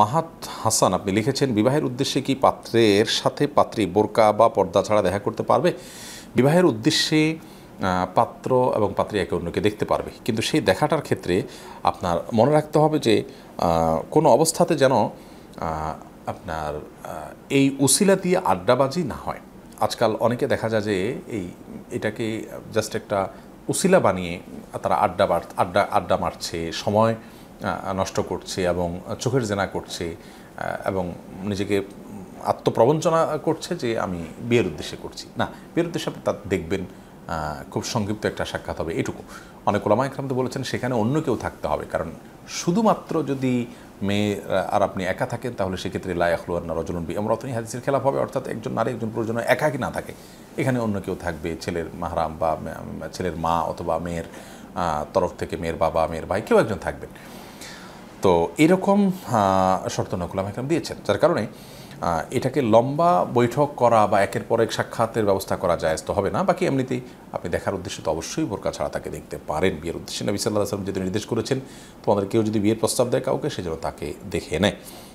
মাহাত হাসান আপনি লিখেছেন বিবাহের উদ্দেশ্যে কি পাত্রের সাথে পাত্রী বোরকা বা পর্দা ছাড়া দেখা করতে পারবে বিবাহের উদ্দেশ্যে পাত্র এবং পাত্রী একে অন্যকে দেখতে পারবে কিন্তু সেই দেখাটার ক্ষেত্রে আপনার মনে রাখতে হবে যে কোনো অবস্থাতে যেন আপনার এই উসিলা দিয়ে আড্ডাবাজি না হয় আজকাল অনেকে দেখা যায় যে এই এটাকে জাস্ট একটা উসিলা বানিয়ে তারা আড্ডা আড্ডা আড্ডা মারছে সময় নষ্ট করছি এবং চোখের জেনা করছি এবং নিজেকে আত্মপ্রবঞ্চনা করছে যে আমি বিয়ের উদ্দেশ্যে করছি না বিয়ের উদ্দেশ্যে আপনি তা দেখবেন খুব সংক্ষিপ্ত একটা সাক্ষাৎ হবে এটুকু অনেক ওলামা একরাম তো বলেছেন সেখানে অন্য কেউ থাকতে হবে কারণ শুধুমাত্র যদি মেয়ে আর আপনি একা থাকেন তাহলে সেক্ষেত্রে লায়াখলোয়ার না রজলন বি আমরা রতনী হাদিসের খেলাফ হবে অর্থাৎ একজন নারী একজন প্রয়োজন একাকি না থাকে এখানে অন্য কেউ থাকবে ছেলের মাহারাম বা ছেলের মা অথবা মেয়ের তরফ থেকে মেয়ের বাবা মেয়ের ভাই কেউ একজন থাকবেন তো এরকম শর্ত নকুল আকরাম দিয়েছেন যার কারণে এটাকে লম্বা বৈঠক করা বা একের পর এক সাক্ষাতের ব্যবস্থা করা যায় তো হবে না বাকি এমনিতেই আপনি দেখার উদ্দেশ্যে তো অবশ্যই বোরকা ছাড়া তাকে দেখতে পারেন বিয়ের উদ্দেশ্যে নবী সাল্লাহ আসলাম যদি নির্দেশ করেছেন তোমাদের কেউ যদি বিয়ের প্রস্তাব দেয় কাউকে সেজন্য তাকে দেখে নেয়